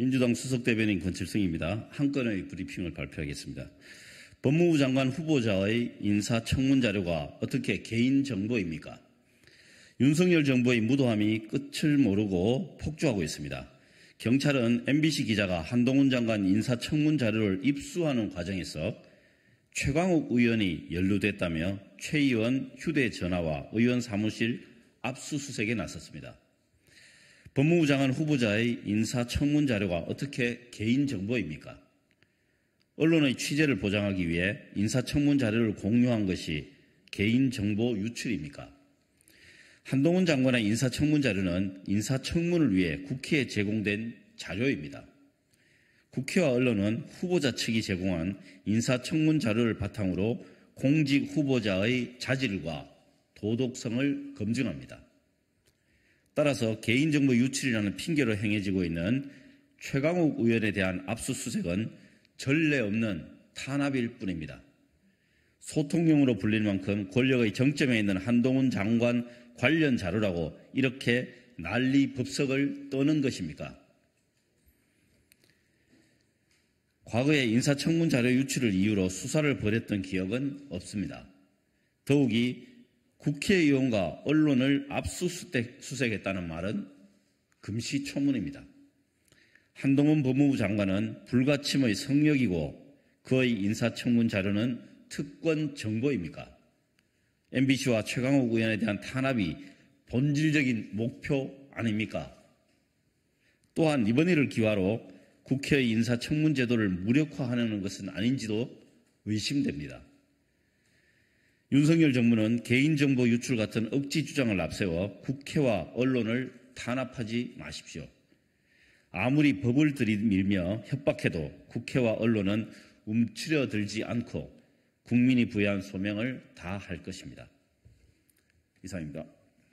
민주당 수석대변인 권칠승입니다. 한 건의 브리핑을 발표하겠습니다. 법무부 장관 후보자의 인사 청문 자료가 어떻게 개인 정보입니까? 윤석열 정부의 무도함이 끝을 모르고 폭주하고 있습니다. 경찰은 MBC 기자가 한동훈 장관 인사 청문 자료를 입수하는 과정에서 최광욱 의원이 연루됐다며 최 의원 휴대전화와 의원 사무실 압수수색에 나섰습니다. 법무부 장관 후보자의 인사청문 자료가 어떻게 개인정보입니까? 언론의 취재를 보장하기 위해 인사청문 자료를 공유한 것이 개인정보 유출입니까? 한동훈 장관의 인사청문 자료는 인사청문을 위해 국회에 제공된 자료입니다. 국회와 언론은 후보자 측이 제공한 인사청문 자료를 바탕으로 공직 후보자의 자질과 도덕성을 검증합니다. 따라서 개인정보 유출이라는 핑계로 행해지고 있는 최강욱 의원에 대한 압수수색은 전례 없는 탄압일 뿐입니다. 소통용으로 불릴 만큼 권력의 정점에 있는 한동훈 장관 관련 자료라고 이렇게 난리 법석을 떠는 것입니까? 과거에 인사청문 자료 유출을 이유로 수사를 벌였던 기억은 없습니다. 더욱이 국회의원과 언론을 압수수색했다는 말은 금시초문입니다. 한동훈 법무부 장관은 불가침의 성역이고 그의 인사청문 자료는 특권 정보입니까? MBC와 최강욱 의원에 대한 탄압이 본질적인 목표 아닙니까? 또한 이번 일을 기화로 국회의 인사청문 제도를 무력화하는 것은 아닌지도 의심됩니다. 윤석열 정부는 개인정보 유출 같은 억지 주장을 앞세워 국회와 언론을 탄압하지 마십시오. 아무리 법을 들이밀며 협박해도 국회와 언론은 움츠려들지 않고 국민이 부여한 소명을 다할 것입니다. 이상입니다.